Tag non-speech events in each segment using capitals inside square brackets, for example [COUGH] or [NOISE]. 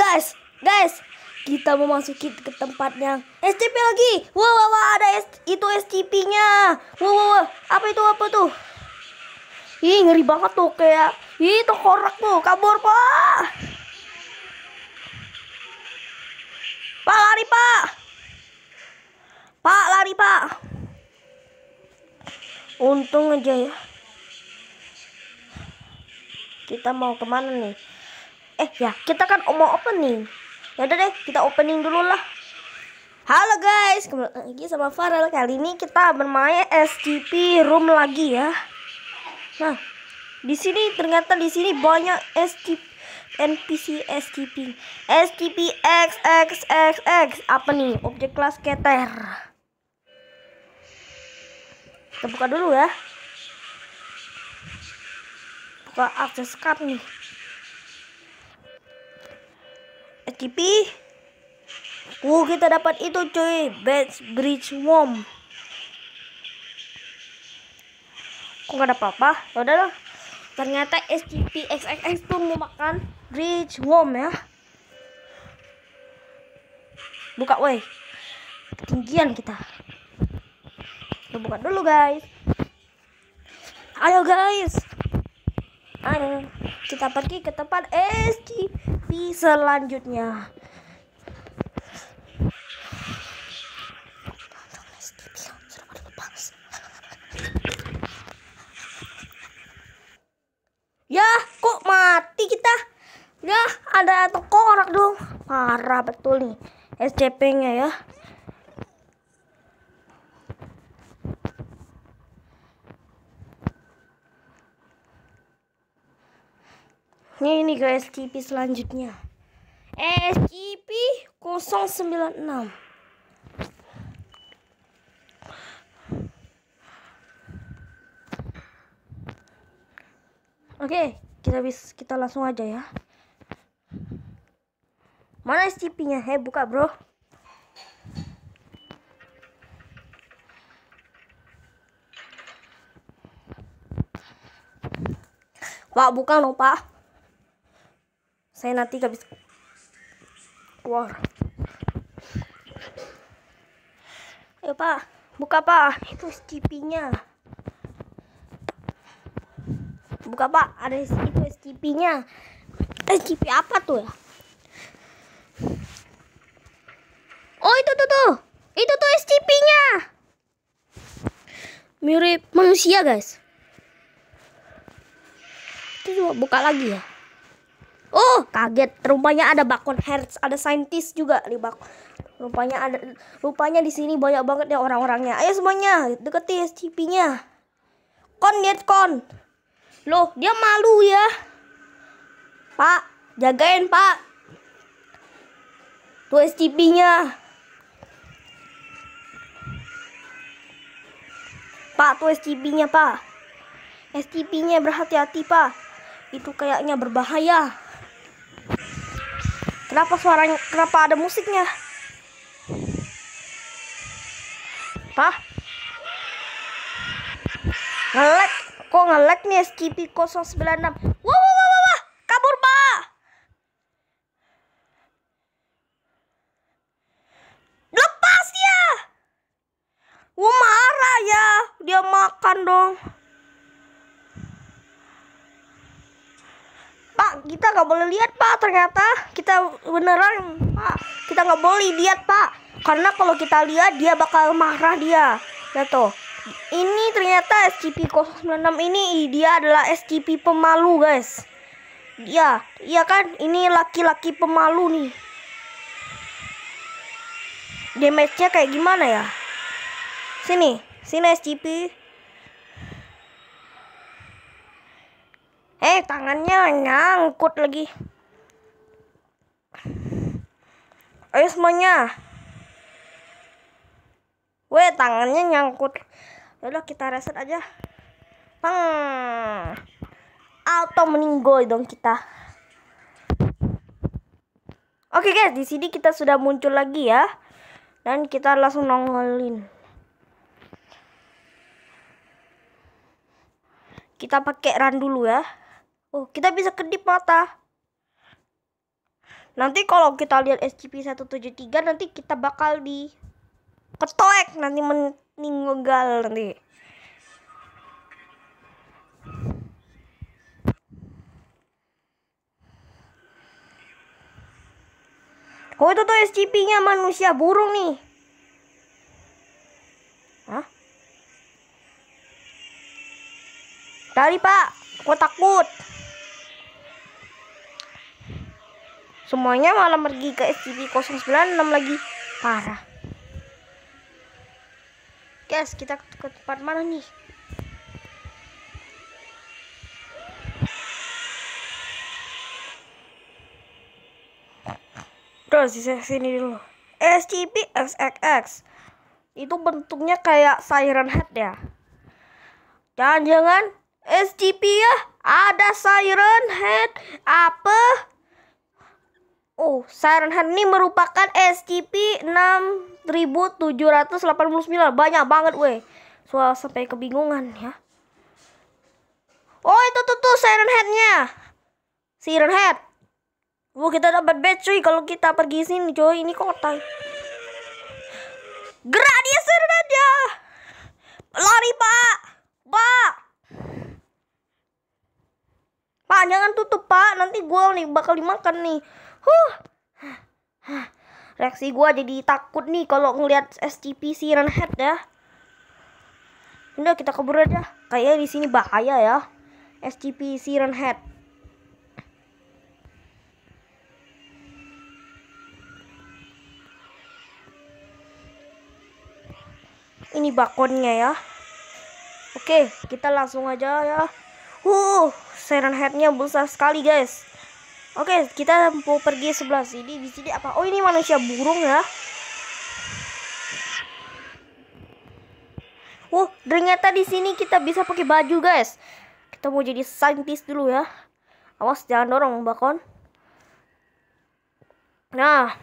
Guys, guys, kita mau masukin ke tempat yang SCP lagi. wow wah, wah ada S itu SCP-nya. wow, wah, wah, apa itu apa tuh? Ih, ngeri banget tuh kayak. Ih, itu korak tuh, kabur, Pak. Pak lari, Pak. Pak lari, Pak. Untung aja ya. Kita mau kemana nih? eh ya kita kan mau opening ya udah deh kita opening dulu lah halo guys kembali lagi sama Farel kali ini kita bermain SCP Room lagi ya nah di sini ternyata di sini banyak SCP NPC SCP SCP XXXX apa nih objek kelas keter kita buka dulu ya buka akses card nih SCP Wuh kita dapat itu cuy Bats Bridge Worm Kok gak ada apa-apa ya Udah lah Ternyata SCP XXX tuh makan Bridge Worm ya Buka woi Ketinggian kita Kita buka dulu guys Ayo guys Ayo kita pergi ke tempat S.T.P. Tapi selanjutnya. Ya, kok mati kita? Ya, ada toko orang dong. Parah betul nih SCP-nya ya. Ini ini guys, SCP selanjutnya. SCP 096. Oke, okay, kita bis kita langsung aja ya. Mana SCP-nya? Hei, eh, buka, Bro. Pak, bukan, dong, Pak saya nanti gak bisa keluar ayo pak buka pak itu SCP buka pak ada itu SCP nya SCP apa tuh ya oh itu tuh tuh itu tuh SCP nya mirip manusia guys itu coba buka lagi ya Oh, kaget. Rupanya ada bakon hertz, ada saintis juga di bakon. Rupanya ada rupanya di sini banyak banget ya orang-orangnya. Ayo semuanya, deketin SCP-nya. Kon lihat kon. Loh, dia malu ya. Pak, jagain, Pak. Tuh SCP-nya. Pak, tuh SCP-nya, Pak. SCP-nya berhati-hati, Pak. Itu kayaknya berbahaya. Kenapa suaranya? Kenapa ada musiknya? Hah? Ngelek. Kok ngelek nih SCP 096? Wow, wow, wow, wow, wow. kabur, Pak. Lepas ya. Wah, marah ya. Dia makan dong. pak kita nggak boleh lihat pak ternyata kita beneran pak kita nggak boleh lihat pak karena kalau kita lihat dia bakal marah dia ya tuh ini ternyata SCP-096 ini dia adalah SCP pemalu guys ya iya kan ini laki-laki pemalu nih damage-nya kayak gimana ya sini sini SCP Eh, tangannya nyangkut lagi. Ayo semuanya. Weh, tangannya nyangkut. Yaudah, kita reset aja. Pang. Auto meninggoy dong kita. Oke guys, di sini kita sudah muncul lagi ya. Dan kita langsung nongolin. Kita pakai run dulu ya. Oh, kita bisa kedip mata. Nanti kalau kita lihat SCP-173 nanti kita bakal di ketoek nanti meninggal nanti. Oh itu tuh SCP-nya manusia burung nih. Hah? Dari pak, aku takut. semuanya malah pergi ke SCP-096 lagi parah guys kita ke tempat mana nih Terus di sini dulu SCP XXX itu bentuknya kayak siren head ya jangan-jangan SCP ya ada siren head apa Oh, siren head ini merupakan SCP 6789. Banyak banget weh. Soal sampai kebingungan ya. Oh, itu tuh tuh Siren Head-nya. Siren Head. Wah, kita dapat badge cuy kalau kita pergi sini cuy. Ini kota. Gerak dia Siren Head-nya. Lari, Pak. Pak. Pak, jangan tutup, Pak. Nanti gua nih bakal dimakan nih. Huh. Reaksi gue jadi takut nih kalau ngeliat SCP Siren Head ya. Udah kita kabur aja. Kayaknya di sini bahaya ya. SCP Siren Head. Ini bakonnya ya. Oke, kita langsung aja ya. Uh, Siren Headnya besar sekali guys. Oke, kita mau pergi sebelah sini. Di sini apa? Oh, ini manusia burung ya. uh, ternyata di sini kita bisa pakai baju, guys. Kita mau jadi saintis dulu ya. Awas jangan dorong bakon. Nah,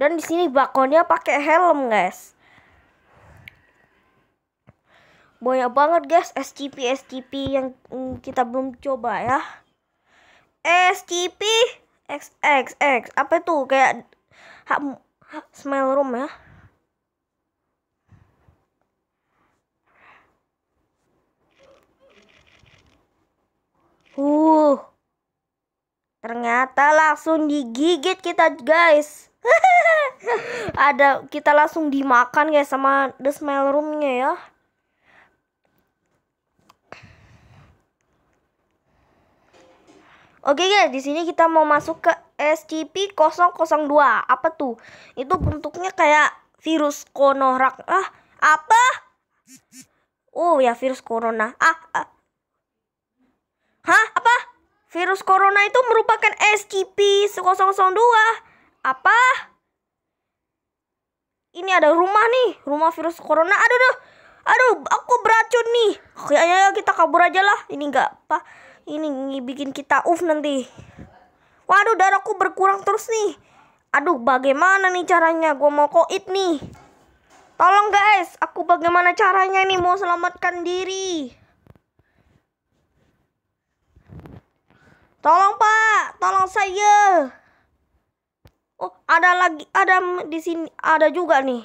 dan di sini bakonnya pakai helm, guys. Banyak banget, guys, SCP SCP yang mm, kita belum coba ya. Eh, SCP XXX apa itu kayak ha, hak smell room ya Uh, ternyata langsung digigit kita guys. [LAUGHS] Ada kita langsung dimakan guys sama the smell roomnya ya. Oke guys, di sini kita mau masuk ke SCP-002. Apa tuh? Itu bentuknya kayak virus konorak. Ah, apa? Oh ya virus corona. Ah, ah. Hah, apa? Virus corona itu merupakan SCP-002. Apa? Ini ada rumah nih, rumah virus corona. Aduh, aduh. Aduh, aku beracun nih. Oke, ayo kita kabur aja lah. Ini nggak apa ini bikin kita off nanti. Waduh, darahku berkurang terus nih. Aduh, bagaimana nih caranya? gue mau koit nih. Tolong guys, aku bagaimana caranya nih mau selamatkan diri. Tolong Pak, tolong saya. Oh, ada lagi, ada di sini, ada juga nih.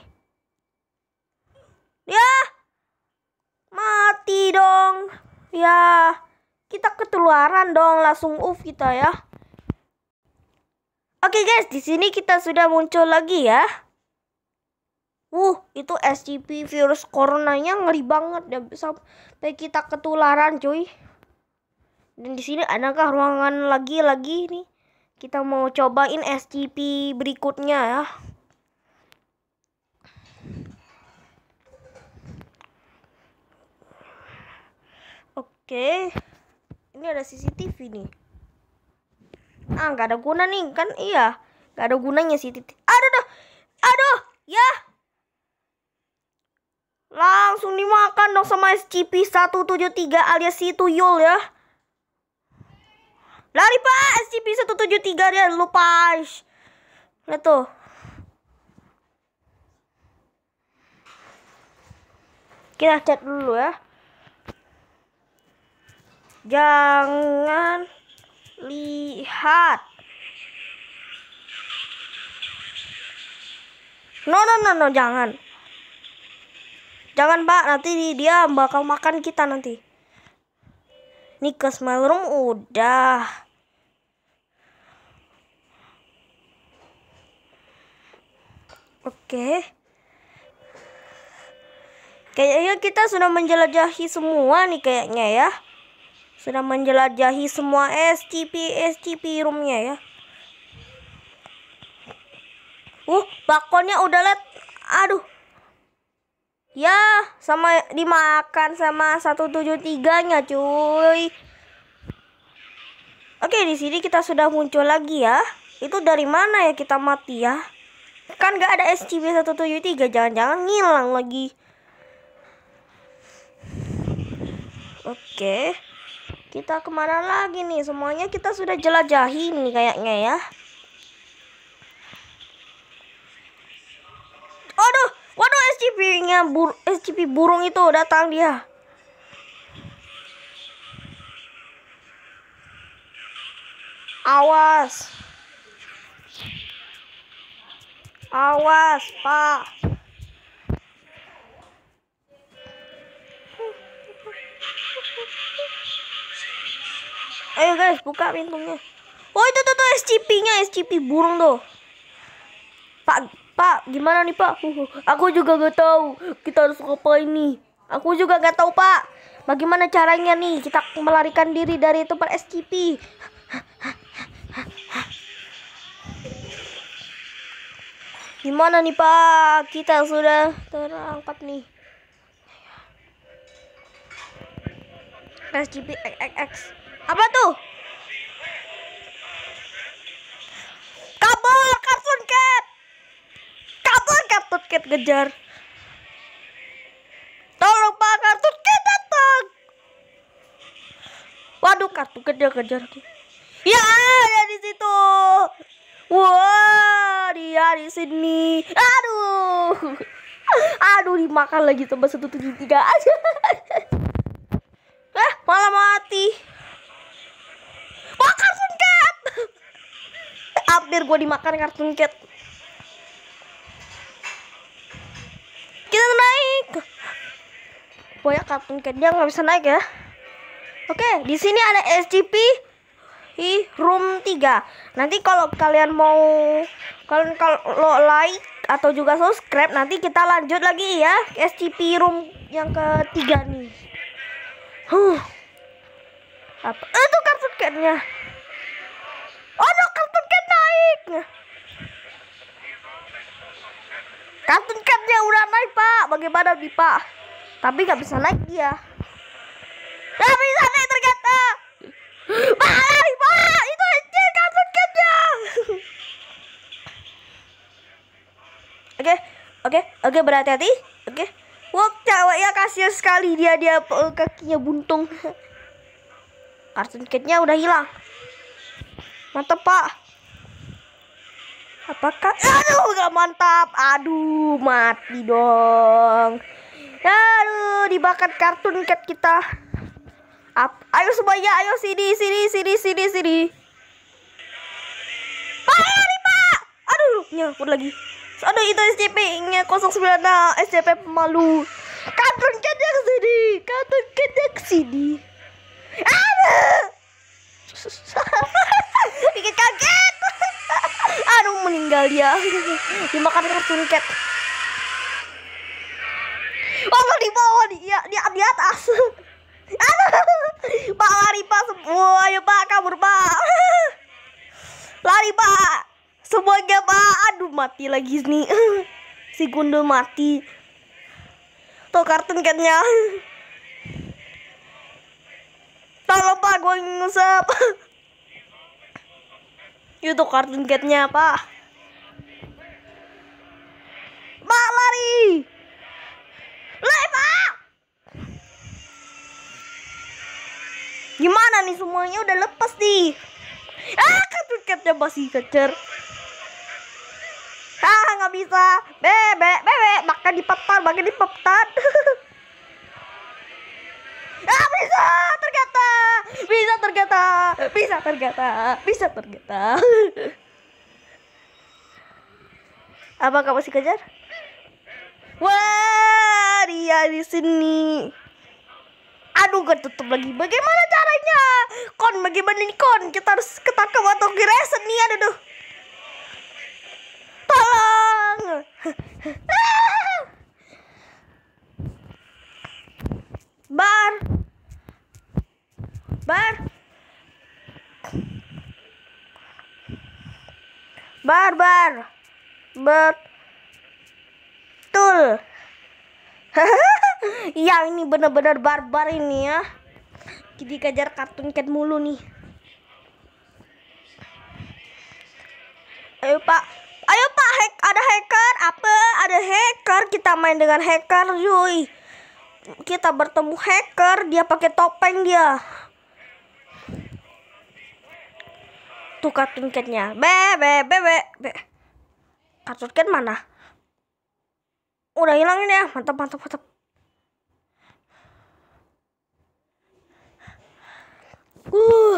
Ya, mati dong. Ya kita ketularan dong langsung uf kita ya oke okay guys di sini kita sudah muncul lagi ya uh itu SCP virus coronanya ngeri banget ya sampai kita ketularan, cuy. Dan di sini adakah ruangan lagi-lagi nih? Kita mau cobain SCP berikutnya ya. Oke. Okay ini ada CCTV nih ah nggak ada guna nih kan iya nggak ada gunanya CCTV aduh aduh aduh ya langsung dimakan dong sama SCP 173 alias si tuyul ya lari pak SCP 173 dia lupa lihat tuh kita cat dulu ya jangan lihat no no no no jangan jangan pak nanti dia bakal makan kita nanti nih ke smile room udah oke okay. kayaknya kita sudah menjelajahi semua nih kayaknya ya sudah menjelajahi semua SCP-SCP roomnya ya. Uh, bakonnya udah let. Aduh. Ya, sama dimakan sama 173-nya, cuy. Oke, di sini kita sudah muncul lagi ya. Itu dari mana ya kita mati ya? Kan gak ada SCP-173, jangan-jangan ngilang lagi. Oke. Kita kemana lagi nih? Semuanya kita sudah jelajahi nih kayaknya ya. Aduh, waduh SCP-nya bur SCP burung itu datang dia. Awas. Awas, Pak. Ayo guys, buka pintunya. Oh itu tuh, tuh SCP-nya, SCP burung tuh. Pak, Pak, gimana nih Pak? Uh, aku juga gak tahu. Kita harus ngapain ini Aku juga gak tahu Pak. Bagaimana caranya nih kita melarikan diri dari tempat SCP? Gimana nih Pak? Kita sudah terangkat nih. SCP XXX. Apa tuh? Kabur Captain Cat. Kabur Captain Cat kejar. Tolong Pak Captain Cat datang. Waduh kartu kejar-kejar aku. Ya ada di situ. Wah, wow, dia di sini. Aduh. [LAUGHS] Aduh dimakan lagi tambah tiga aja. [LAUGHS] terakhir gue dimakan kartun cat kita naik pokoknya kartun cat dia nggak bisa naik ya oke di sini ada SCP di room 3 nanti kalau kalian mau kalian kalau like atau juga subscribe nanti kita lanjut lagi ya SCP room yang ketiga nih huh apa eh, itu kartu catnya Oh, kartun kan naik. Kartun kannya udah naik, Pak. Bagaimana nih, Pak? Tapi nggak bisa naik dia. Nggak bisa naik ternyata. Parah, Pak. Itu anjir kartun kannya. Oke, oke, oke berhati-hati. Oke. Wah, ya kasihan sekali dia dia eh, kakinya buntung. Kartun kitnya udah hilang. Mantap, Pak. Apakah? Aduh, gak mantap. Aduh, mati dong. Aduh, dibakar kartun cat kita. ap, Ayo semuanya, ayo sini, sini, sini, sini, sini. Pak, lari, Pak. Aduh, nyangkut lagi. aduh itu SCP-nya 09 SCP pemalu. Kartun cat yang sini, kartun cat yang sini. Aduh. [LAUGHS] bikin kaget aduh meninggal dia dimakan kartun cat Oh di bawah dia di, di atas aduh pak lari pak semua Ayo pak kabur pak lari pak semuanya pak aduh mati lagi nih si gundul mati tuh kartun catnya tolong pak gue ngusap. YouTube kartun catnya apa? Pak lari. Pak. Gimana nih semuanya udah lepas nih. Ah, kartun catnya masih kecer. Ah, nggak bisa. Bebek, bebek, makan di papan, makan di papan. [LAUGHS] ah bisa tergata bisa tergata bisa tergata bisa tergata apa kamu masih kejar wah dia di sini aduh gak tutup lagi bagaimana caranya kon bagaimana ini kon kita harus ketangkap atau gireset nih aduh tolong [LAUGHS] Bar. Bar. Bar, bar. Bar. Tul. [LAUGHS] ya ini benar-benar barbar ini ya. Kita kejar kartun cat mulu nih. Ayo pak, ayo pak, ada hacker apa? Ada hacker kita main dengan hacker, cuy kita bertemu hacker dia pakai topeng dia tukar kartun catnya be be be be, be. kartun cat mana udah hilangin ya mantap mantap mantap uh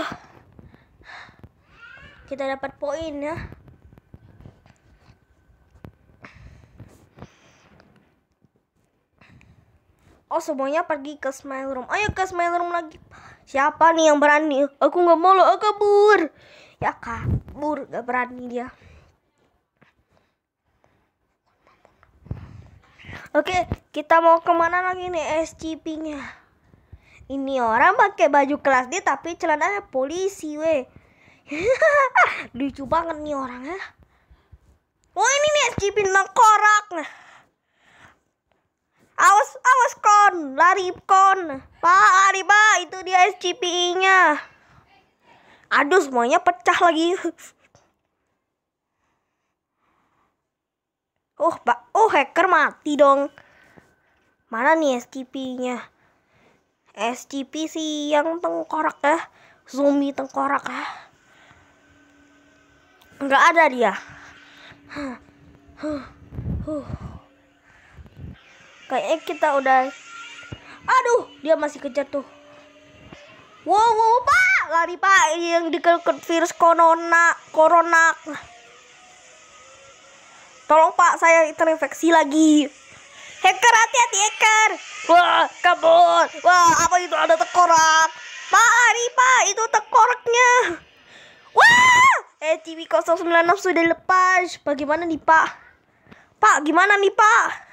kita dapat poin ya Oh semuanya pergi ke smile room. Ayo ke smile room lagi. Siapa nih yang berani? Aku gak mau lo kabur. Ya kabur gak berani dia. Oke, kita mau kemana lagi nih SCP-nya? Ini orang pakai baju kelas dia tapi celananya polisi we. [LAUGHS] Lucu banget nih orangnya. oh, ini nih SCP tengkorak. Nah. Awas, awas kon, lari kon. Pak, lari pak, itu dia SCPI-nya. Aduh, semuanya pecah lagi. [LAUGHS] Oh, pak, oh hacker mati dong. Mana nih SCP-nya? SCP sih yang tengkorak ya, zombie tengkorak ya. Enggak ada dia. Huh. Huh. Huh. Kayaknya kita udah Aduh, dia masih kejar tuh. Wow, wow, Pak, lari Pak yang dikekut virus corona, corona. Tolong Pak, saya terinfeksi lagi. Hacker hati-hati hacker. Wah, kabur. Wah, apa itu ada tekorak? Pak, lari Pak, itu tekoraknya. Wah, eh TV 096 sudah lepas. Bagaimana nih, Pak? Pak, gimana nih, Pak?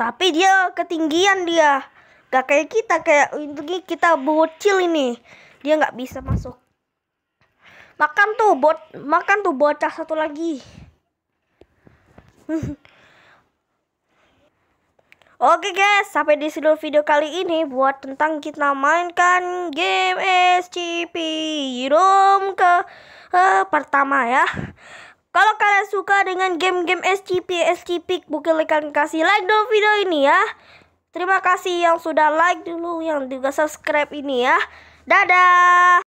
Tapi dia ketinggian dia. Gak kayak kita kayak ini kita bocil ini. Dia nggak bisa masuk. Makan tuh bot, makan tuh bocah satu lagi. [LAUGHS] Oke guys, sampai di sini video kali ini buat tentang kita mainkan game SCP room ke uh, pertama ya. Kalau kalian suka dengan game-game SCP SCP, mungkin kalian kasih like dong video ini ya. Terima kasih yang sudah like dulu, yang juga subscribe ini ya. Dadah.